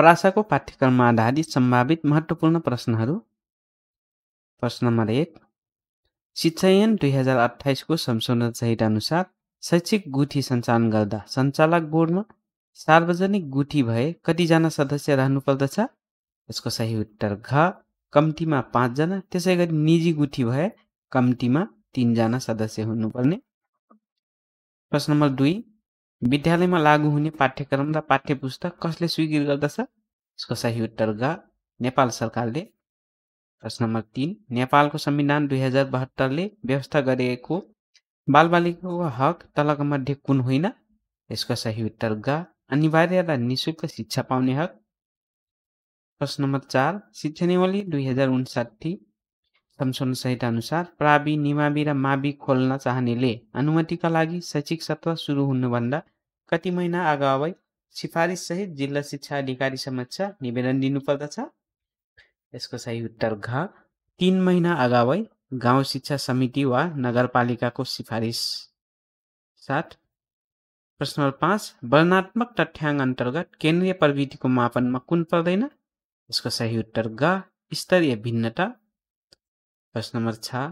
प्रासाको पाठ्यक्रममा आधारित सम्भावित महत्त्वपूर्ण प्रश्नहरू प्रश्न नम्बर एक शिक्षायन दुई हजार अठाइसको संशोधन अनुसार शैक्षिक गुठी सञ्चालन गर्दा सञ्चालक बोर्डमा सार्वजनिक गुठी भए कतिजना सदस्य रहनु पर्दछ यसको सही उत्तर घ कम्तीमा पाँचजना त्यसै गरी निजी गुठी भए कम्तीमा तिनजना सदस्य हुनुपर्ने प्रश्न नम्बर दुई विद्यालयमा लागू हुने पाठ्यक्रम र पाठ्य पुस्तक कसले स्वीकृत गर्दछ यसको सही उत्तर ग नेपाल सरकारले प्रश्न नम्बर तिन नेपालको संविधान दुई हजार बहत्तरले व्यवस्था गरिएको बालबालिकाको हक तलका मध्ये कुन होइन यसको सही उत्तर ग अनिवार्य र निशुल्क शिक्षा पाउने हक प्रश्न नम्बर चार शिक्षा निवली दुई हजार उन्साठी संशोधन सहित अनुसार प्रावि निमावि र मावि खोल्न चाहनेले अनुमतिका लागि शैक्षिक सत्र सुरु हुनुभन्दा कति महिना अगावै सिफारिससहित जिल्ला शिक्षा अधिकारी समक्ष निवेदन दिनुपर्दछ यसको सही उत्तर घ तिन महिना अगावै गाउँ शिक्षा समिति वा नगरपालिकाको सिफारिस साथ प्रश्न नम्बर पाँच वर्णात्मक तथ्याङ्क अन्तर्गत केन्द्रीय प्रविधिको मापनमा कुन पर्दैन यसको सही उत्तर ग स्तरीय भिन्नता प्रश्न नम्बर छ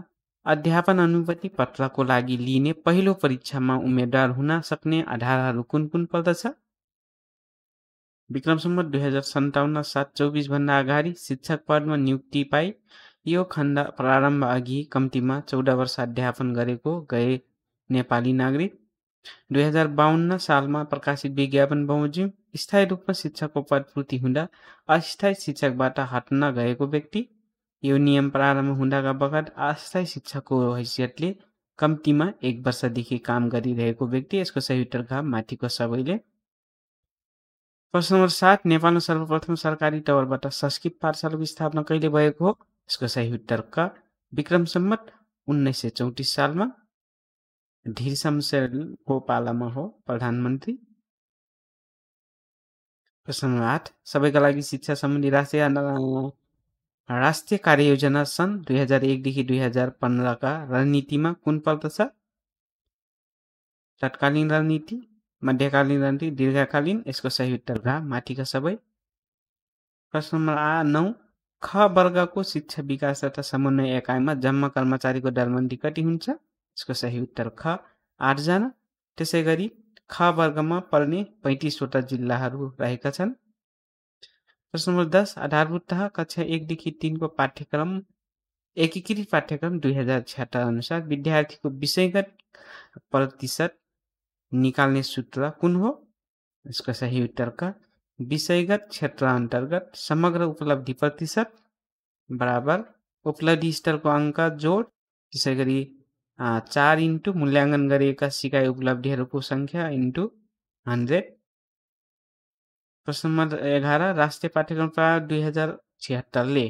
अध्यापन अनुमति पत्रको लागि लिइने पहिलो परीक्षामा उम्मेद्वार हुन सक्ने आधारहरू कुन कुन पर्दछ विक्रमसम्म दुई हजार सन्ताउन्न सात चौबिसभन्दा अगाडि शिक्षक पदमा नियुक्ति पाए यो खण्ड प्रारम्भ अघि कम्तीमा चौध वर्ष अध्यापन गरेको गए नेपाली नागरिक दुई हजार बाहन्न सालमा प्रकाशित विज्ञापन बमोजिम स्थायी रूपमा शिक्षकको पदपूर्ति हुँदा अस्थायी शिक्षकबाट हट्न गएको व्यक्ति यो नियम प्रारम्भ हुँदाका बखत अस्थायी शिक्षकको हैसियतले कम्तीमा एक वर्षदेखि काम गरिरहेको व्यक्ति यसको सही घाम माथिको सबैले प्रश्न नम्बर सात नेपालमा सर्वप्रथम सरकारी टवरबाट संस्कृत पाठशालाको स्थापना कहिले भएको हो यसको सही उत्तर्क विक्रम सम्मत उन्नाइस सय चौतिस सालमा धीर शमशेरको पालामा हो प्रधानमन्त्री प्रश्न नम्बर आठ सबैका लागि शिक्षा सम्बन्धी राष्ट्रिय राष्ट्रिय कार्ययोजना सन् दुई हजार एकदेखि दुई हजार पन्ध्रका रणनीतिमा कुन पर्दछ तत्कालीन रणनीति मध्यकालीन रणनीति दीर्घकालीन यसको सही उत्तर घा माथिका सबै प्रश्न नम्बर आ नौ ख वर्गको शिक्षा विकास तथा समन्वय एकाइमा जम्मा कर्मचारीको दरबन्दी कति हुन्छ यसको सही उत्तर ख आठजना त्यसै गरी ख वर्गमा पर्ने पैँतिसवटा जिल्लाहरू रहेका छन् प्रश्न नंबर दस आधारभूत एक देखि तीन को पाठ्यक्रम एकीकृत पाठ्यक्रम दुई हजार छ्यात्तर अनुसार को विषयगत प्रतिशत निकालने सूत्र कौन हो इसका सही उत्तर का विषयगत क्षेत्र अंतर्गत समग्र उपलब्धि प्रतिशत बराबर उपलब्धि को अंक जोड इसी चार इंटू मूल्यांकन कर सिकाई उपलब्धि को संख्या इंटू हंड्रेड प्रश्न नम्बर एघार राष्ट्रिय पाठ्यक्रम दुई हजार छिहत्तरले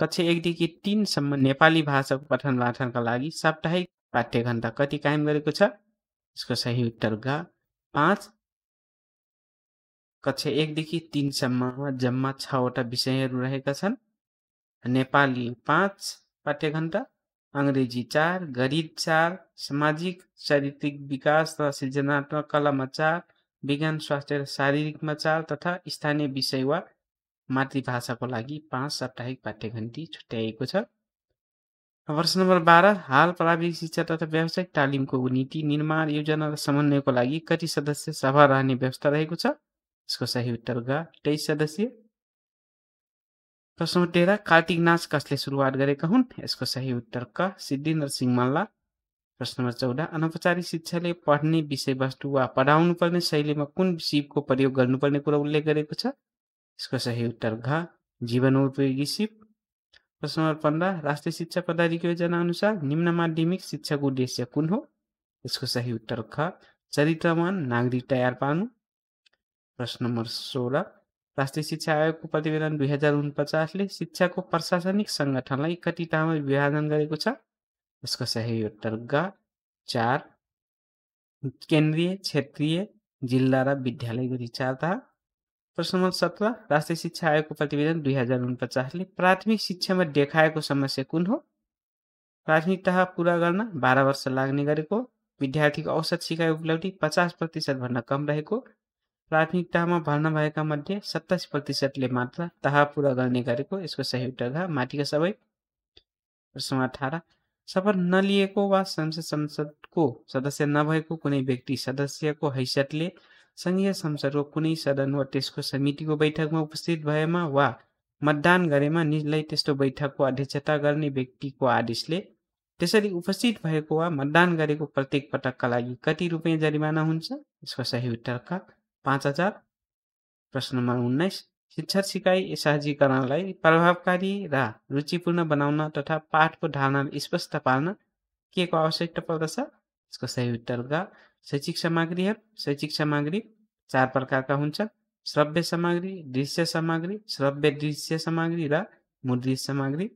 कक्षा एकदेखि तिनसम्म नेपाली भाषाको पठन पाठनका लागि साप्ताहिक पाठ्य घन्टा कति कायम गरेको छ यसको सही उत्तर घ पाँच कक्षा एकदेखि तिनसम्ममा जम्मा छवटा विषयहरू रहेका छन् नेपाली पाँच पाठ्य घन्टा अङ्ग्रेजी चार गणित चार सामाजिक चारित्रिक विकास र सृजनात्मक कलामा चार विज्ञान स्वास्थ्य र शारीरिकमा चार तथा स्थानीय विषय वा मातृभाषाको लागि पाँच साप्ताहिक घन्टी छुट्याइएको छ प्रश्न नम्बर बाह्र हाल प्राविधिक शिक्षा तथा व्यावसायिक तालिमको नीति निर्माण योजना र समन्वयको लागि कति सदस्य सभा रहने व्यवस्था रहेको छ यसको सही उत्तर ग तेइस सदस्य प्रश्न नम्बर तेह्र कार्तिक नाच कसले सुरुवात गरेका हुन् यसको सही उत्तर क सिद्धिन्द्र सिंह मल्ला प्रश्न नम्बर चौध अनौपचारिक शिक्षाले पढ्ने विषयवस्तु वा पढाउनु पर्ने शैलीमा कुन सिपको प्रयोग गर्नुपर्ने कुरा उल्लेख गरेको छ यसको सही उत्तर घ जीवनोपयोगी सिप प्रश्न नम्बर पन्ध्र राष्ट्रिय शिक्षा पद्धतिको योजना अनुसार निम्न माध्यमिक शिक्षाको उद्देश्य कुन हो यसको सही उत्तर ख चरित्रवान नागरिक तयार पार्नु प्रश्न नम्बर सोह्र राष्ट्रिय शिक्षा आयोगको प्रतिवेदन दुई हजार उनपचासले शिक्षाको प्रशासनिक सङ्गठनलाई इकतितामा विभाजन गरेको छ इसका सही उत्तर ग चार केन्द्रीय क्षेत्रीय जिल्ला र विद्यालयको शिक्षा था प्रश्न नम्बर सत्र राष्ट्रिय शिक्षा आयोगको प्रतिवेदन दुई हजार उनपचासले प्राथमिक शिक्षामा देखाएको समस्या कुन हो प्राथमिक तह पुरा गर्न बाह्र वर्ष लाग्ने गरेको विद्यार्थीको औसत सिकाइ उपलब्धि पचास प्रतिशतभन्दा कम रहेको प्राथमिक तहमा भर्ना भएका मध्ये सत्तासी प्रतिशतले मात्र तह पुरा गर्ने गरेको यसको सही उत्तर माथिका सबै प्रश्न अठार शपथ नलिएको वा संसद संसदको सदस्य नभएको कुनै व्यक्ति सदस्यको हैसियतले सङ्घीय संसदको कुनै सदन वा त्यसको समितिको बैठकमा उपस्थित भएमा वा मतदान गरेमा निजलाई त्यस्तो बैठकको अध्यक्षता गर्ने व्यक्तिको आदेशले त्यसरी उपस्थित भएको वा मतदान गरेको प्रत्येक पटकका लागि कति रुपियाँ जरिमाना हुन्छ यसको सही उत्तरका पाँच हजार प्रश्न नम्बर उन्नाइस शिक्षण सिकाइ सहजीकरणलाई प्रभावकारी र रुचिपूर्ण बनाउन तथा पाठको धारणा स्पष्ट पार्न के को आवश्यकता पर्दछ यसको सही ग शैक्षिक सामग्रीहरू शैक्षिक सामग्री चार प्रकारका हुन्छन् श्रव्य सामग्री दृश्य सामग्री श्रव्य दृश्य सामग्री र मुद्रित सामग्री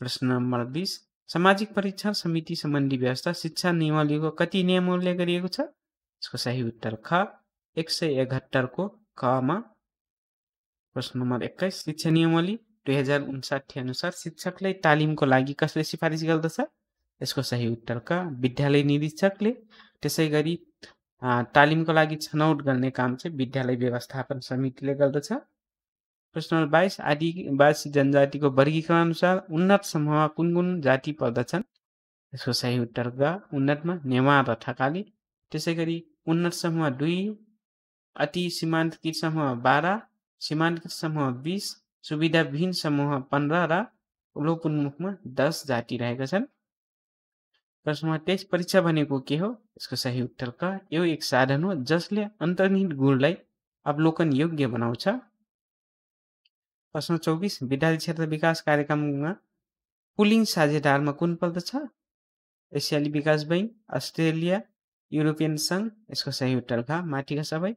प्रश्न नम्बर बिस सामाजिक परीक्षण समिति सम्बन्धी व्यवस्था शिक्षा नियमावलीको कति नियमले गरिएको छ यसको सही उत्तर ख एक सय एघत्तरको कमा प्रश्न नम्बर एक्काइस शिक्षा नियमावली दुई हजार उन्साठी अनुसार शिक्षकलाई तालिमको लागि कसले सिफारिस गर्दछ यसको सही उत्तर क विद्यालय निरीक्षकले त्यसै गरी तालिमको लागि छनौट गर्ने काम चाहिँ विद्यालय व्यवस्थापन समितिले गर्दछ प्रश्न नम्बर बाइस आदिवासी जनजातिको वर्गीकरण अनुसार उन्नत समूहमा कुन कुन जाति पर्दछन् यसको सही उत्तर ग उन्नतमा नेवा र थकाली त्यसै गरी उन्नत समूह दुई अति सीमान्तकृत समूह बाह्र सीमान्त समूह बिस सुविधाविहीन समूह पन्ध्र र लोपोन्मुखमा दस जाति रहेका छन् प्रश्नमा तेइस परीक्षा भनेको के हो यसको सही उत्तर क यो एक साधन हो जसले अन्तर्निहित गुणलाई अवलोकन योग्य बनाउँछ प्रश्न चौबिस विद्यालय क्षेत्र विकास कार्यक्रममा पुलिङ साझेदारमा कुन पर्दछ एसियाली विकास बैङ्क अस्ट्रेलिया युरोपियन सङ्घ यसको सही उत्तर माथिका सबै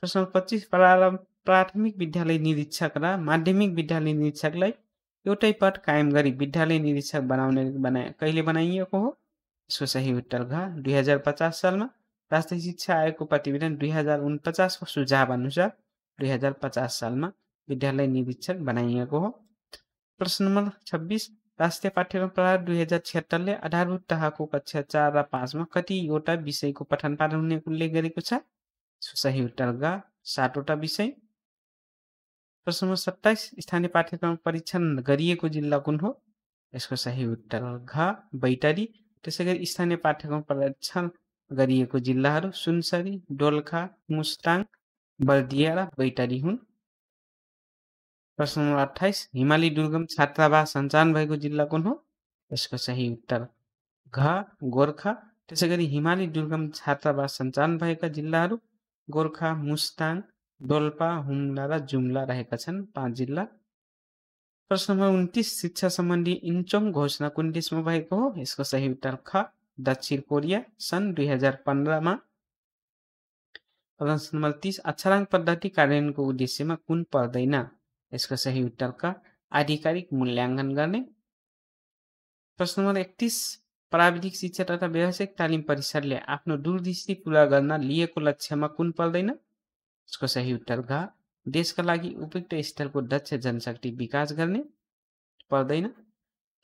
प्रश्न पच्चिस प्रारम्भ प्राथमिक विद्यालय निरीक्षक र माध्यमिक विद्यालय निरीक्षकलाई एउटै पद कायम गरी विद्यालय निरीक्षक बनाउने बनाए कहिले बनाइएको हो यसको सही उत्तर घ दुई हजार पचास सालमा राष्ट्रिय शिक्षा आयोगको प्रतिवेदन दुई हजार उनपचासको सुझाव अनुसार दुई हजार पचास सालमा विद्यालय निरीक्षक बनाइएको हो प्रश्न नम्बर छब्बिस राष्ट्रिय पाठ्यक्रम प्रहार दुई हजार छिहत्तरले आधारभूत तहको कक्षा चार र पाँचमा कतिवटा विषयको पठन पाठन हुने उल्लेख गरेको छ सही उत्तर ग सातवटा विषय प्रश्न नम्बर सत्ताइस स्थानीय पाठ्यक्रम परीक्षण गरिएको जिल्ला कुन हो यसको सही उत्तर घ बैतडी त्यसै गरी स्थानीय पाठ्यक्रम परीक्षण गरिएको जिल्लाहरू सुनसरी डोल्खा मुस्ताङ बर्दिया र बैतडी हुन् प्रश्न नम्बर अठाइस हिमाली दुर्गम छात्रावास सञ्चालन भएको जिल्ला कुन हो यसको सही उत्तर घ गोर्खा त्यसै गरी हिमाली दुर्गम छात्रावास सञ्चालन भएका जिल्लाहरू गोर्खा मुस्ताङ डोल्पा हुमला र जुम्ला रहेका छन् पाँच जिल्ला प्रश्न नम्बर उन्तीस शिक्षा संबंधी इन्चोङ घोषणा कुन में भएको हो इसको सही उत्तर ख दक्षिण कोरिया सन् दुई हजार पंद्रह में प्रश्न नम्बर तीस अक्षराङ्क पद्धति कार्यान्वयन उद्देश्य में कुन पर्दैन यसको सही उत्तर क आधिकारिक मूल्यांकन करने प्रश्न नम्बर एकतीस प्राविधिक शिक्षा तथा व्यावसायिक तालिम ने आपको दूरदृष्टि पूरा करना लक्ष्य में कुन पर्दैन यसको सही उत्तर घ देशका लागि उपयुक्त स्तरको दक्ष जनशक्ति विकास गर्ने पर्दैन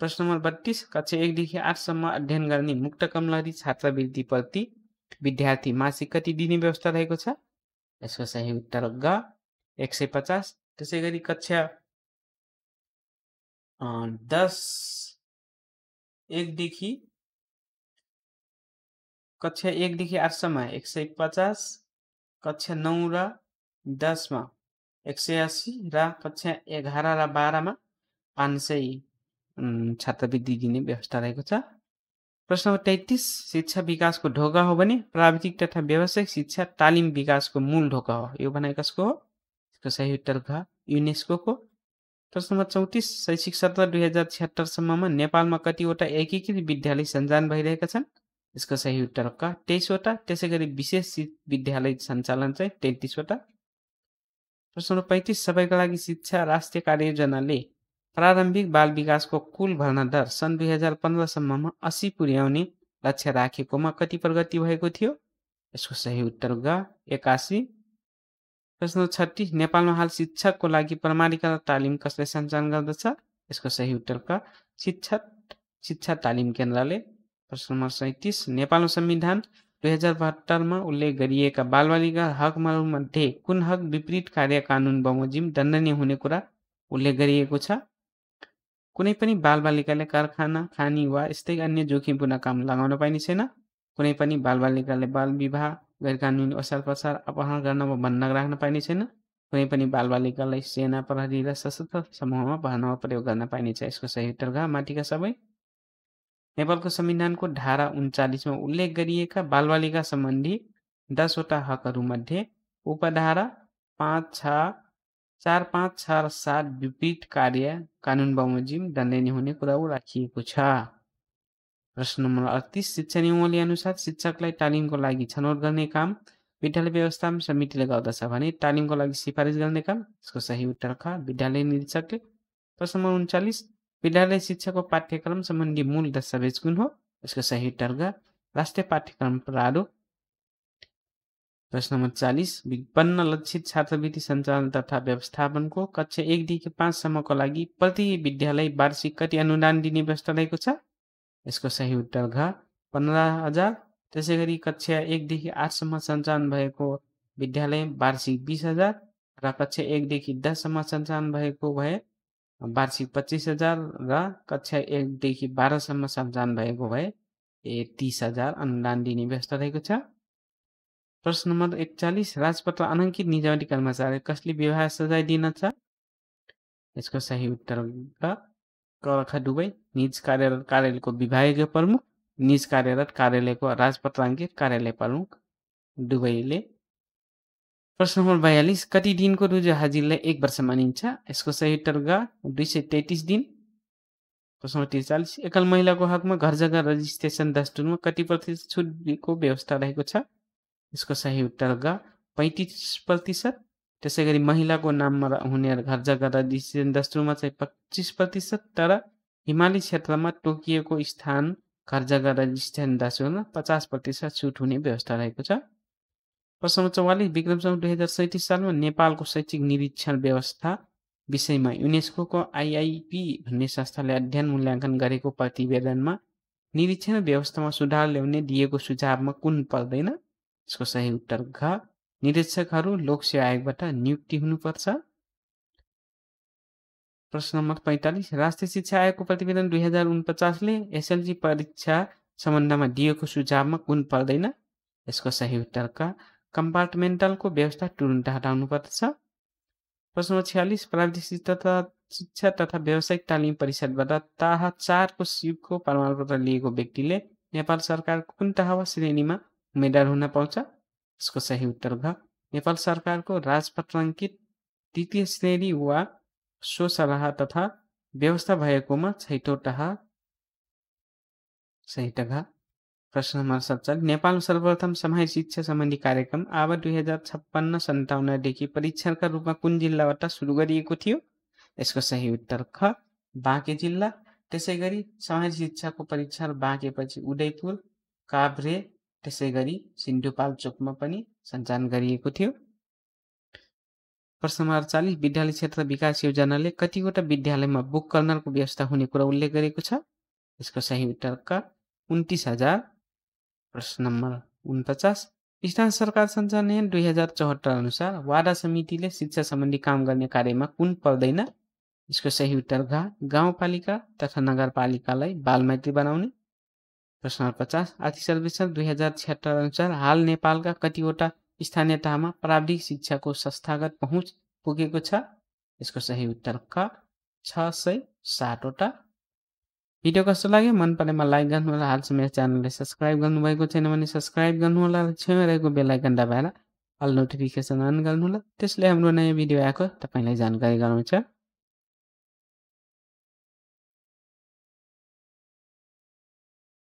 प्रश्न नम्बर बत्तिस कक्षा एकदेखि आठसम्म अध्ययन गर्ने मुक्त कमलहरी छात्रवृत्ति विद्यार्थी मासिक कति दिने व्यवस्था रहेको छ यसको सही उत्तर ग एक सय पचास त्यसै गरी कक्षा दस एकदेखि कक्षा एकदेखि आठसम्म एक सय पचास कक्षा नौ र दसमा एक सय अस्सी र कक्षा एघार र बाह्रमा पाँच सय छात्रवृत्ति दिने व्यवस्था रहेको छ प्रश्न नम्बर तेत्तिस शिक्षा विकासको ढोका हो भने प्राविधिक तथा व्यावसायिक शिक्षा तालिम विकासको मूल ढोका हो यो भने कसको हो यसको सही उत्तर घ युनेस्को प्रश्न नम्बर चौतिस शैक्षिक सत्र दुई हजार छिहत्तरसम्ममा नेपालमा कतिवटा एकीकृत विद्यालय सञ्जान भइरहेका छन् यसको सही उत्तर क तेइसवटा त्यसै गरी विशेष विद्यालय सञ्चालन चाहिँ तेत्तिसवटा प्रश्न नम्बर पैँतिस सबैका लागि शिक्षा राष्ट्रिय कार्ययोजनाले प्रारम्भिक बाल विकासको कुल भर्ना दर सन् दुई हजार पन्ध्रसम्ममा असी पुर्याउने लक्ष्य राखेकोमा कति प्रगति भएको थियो यसको सही उत्तर ग एकासी प्रश्न छत्तिस नेपालमा हाल शिक्षकको लागि प्रमाणीकरण तालिम कसले सञ्चालन गर्दछ यसको सही उत्तर क शिक्षक शिक्षा तालिम केन्द्रले प्रश्न नम्बर सैतिस नेपालको संविधान दुई हजार बहत्तरमा उल्लेख गरिएका बालबालिका मध्ये कुन हक विपरीत कार्य कानुन बमोजिम दण्डनीय हुने कुरा उल्लेख गरिएको छ कुनै पनि बालबालिकाले कारखाना खानी वा यस्तै अन्य जोखिमपूर्ण काम लगाउन पाइने छैन कुनै पनि बालबालिकाले बाल विवाह गैर कानुनी असार पसार अपहरण गर्न वा भन्न राख्न पाइने छैन कुनै पनि बालबालिकालाई सेना प्रहरी र सशस्त्र समूहमा भर्नमा प्रयोग गर्न पाइनेछ यसको सही उत्तर माथिका सबै नेपालको संविधानको धारा उन्चालिसमा उल्लेख गरिएका बालबालिका सम्बन्धी दसवटा हकहरूमध्ये उपधारा पाँच छ चार पाँच छ र सात विपरीत कार्य कानुन बमोजिम दण्डनीय हुने कुरा राखिएको छ प्रश्न नम्बर अडतिस शिक्षा नियमावली अनुसार शिक्षकलाई तालिमको लागि छनौट गर्ने काम विद्यालय व्यवस्थापन समितिले गर्दछ भने तालिमको लागि सिफारिस गर्ने काम यसको सही उत्तर ख विद्यालय निरीक्षकले प्रश्न नम्बर उन्चालिस विद्यालय शिक्षाको पाठ्यक्रम सम्बन्धी मूल दस्तावेज कुन हो यसको सही टर्ग राष्ट्रिय पाठ्यक्रम प्रारूप प्रश्न नम्बर चालिस विपन्न लक्षित छात्रवृत्ति सञ्चालन तथा व्यवस्थापनको कक्षा एकदेखि पाँचसम्मको लागि प्रति विद्यालय वार्षिक कति अनुदान दिने व्यवस्था रहेको छ यसको सही उत्तर घ पन्ध्र हजार त्यसै गरी कक्षा एकदेखि आठसम्म सञ्चालन भएको विद्यालय वार्षिक बिस हजार र कक्षा एकदेखि दससम्म सञ्चालन भएको भए वार्षिक पच्चिस हजार र कक्षा एकदेखि बाह्रसम्म सञ्चालन भएको भए ए तिस हजार अनुदान दिने व्यवस्था रहेको छ प्रश्न नम्बर एकचालिस राजपत्र अनाङ्कित निजामती कर्मचारी कसले विवाह सजाय दिन छ यसको सही उत्तर करख दुवै निज कार्यरत कार्यालयको विभागीय प्रमुख निज कार्यरत कार्यालयको राजपत्र राजपत्राङ्कित कार्यालय प्रमुख दुवैले प्रश्न नम्बर बयालिस कति दिनको रुजु हाजिरलाई एक वर्ष मानिन्छ यसको सही टर्गा दुई सय तेत्तिस दिन प्रश्न नम्बर त्रिचालिस एकल महिलाको हकमा घर जग्गा रजिस्ट्रेसन दस्तुरमा कति प्रतिशत छुटको व्यवस्था रहेको छ यसको सही उत्तर ग पैँतिस प्रतिशत त्यसै गरी महिलाको नाममा हुने घर जग्गा रजिस्ट्रेसन दस्तुरमा चाहिँ पच्चिस प्रतिशत तर हिमाली क्षेत्रमा टोकिएको स्थान घर जग्गा रजिस्ट्रेसन दस्तुरमा पचास प्रतिशत छुट हुने व्यवस्था रहेको छ प्रश्न चौवालिस विक्रम दुई हजार सैतिस सालमा नेपालको शैक्षिक निरीक्षण व्यवस्था विषयमा युनेस्को आइआइपी भन्ने संस्थाले अध्ययन मूल्याङ्कन गरेको प्रतिवेदनमा निरीक्षण व्यवस्थामा सुधार ल्याउने दिएको सुझावमा कुन पर्दैन यसको सही उत्तर घ निरीक्षकहरू लोक सेवा आयोगबाट नियुक्ति हुनुपर्छ प्रश्न नम्बर पैँतालिस राष्ट्रिय शिक्षा आयोगको प्रतिवेदन दुई हजार उनपचासले एसएलसी परीक्षा सम्बन्धमा दिएको सुझावमा कुन पर्दैन यसको सही उत्तर क कम्पार्टमेन्टलको व्यवस्था तुरुन्त पर्दछ प्रश्न छ्यालिस प्राविधिक तथा शिक्षा तथा व्यावसायिक तालिम परिषदबाट ताह चारको सिपको प्रमाणपत्र लिएको व्यक्तिले नेपाल सरकारको कुन तह वा श्रेणीमा उम्मेद्वार हुन पाउँछ यसको सही उत्तर घ नेपाल सरकारको राजपत्राङ्कित तृतीय श्रेणी वा सो सल्लाह तथा व्यवस्था भएकोमा छैटौँ तह सही त प्रश्न नम्बर सत्तरी नेपाल सर्वप्रथम समाज शिक्षा सम्बन्धी कार्यक्रम अब दुई हजार छप्पन्न सन्ताउन्नदेखि परीक्षणका रूपमा कुन जिल्लाबाट सुरु गरिएको थियो यसको सही उत्तर ख बाँके जिल्ला त्यसै गरी समाज शिक्षाको परीक्षण बाँकेपछि उदयपुर काभ्रे त्यसै गरी सिन्धुपाल्चोकमा पनि सञ्चालन गरिएको थियो प्रश्न नम्बर चालिस विद्यालय क्षेत्र विकास योजनाले कतिवटा विद्यालयमा बुक कर्नरको व्यवस्था हुने कुरा उल्लेख गरेको छ यसको सही उत्तर क उन्तिस हजार प्रश्न नम्बर उन्पचास स्थान सरकार सञ्चालन दुई हजार चौहत्तर अनुसार वाडा समितिले शिक्षा सम्बन्धी काम गर्ने कार्यमा कुन पर्दैन यसको सही उत्तर घा गाउँपालिका तथा नगरपालिकालाई बालमैत्री बनाउने प्रश्न नम्बर पचास आर्थिक सर्वेक्षण दुई हजार छिहत्तर अनुसार हाल नेपालका कतिवटा स्थानीय तहमा प्राविधिक शिक्षाको संस्थागत पहुँच पुगेको छ यसको सही उत्तर क छ सय सातवटा भिडियो कस्तो लाग्यो मन परेमा लाइक गर्नुहोला हालसम्म मेरो च्यानललाई सब्सक्राइब गर्नुभएको छैन भने सब्सक्राइब गर्नुहोला छेउमा रहेको बेलायकन दबाएर अल नोटिफिकेसन अन गर्नुहोला त्यसले हाम्रो नयाँ भिडियो आएको तपाईँलाई जानकारी गराउँछ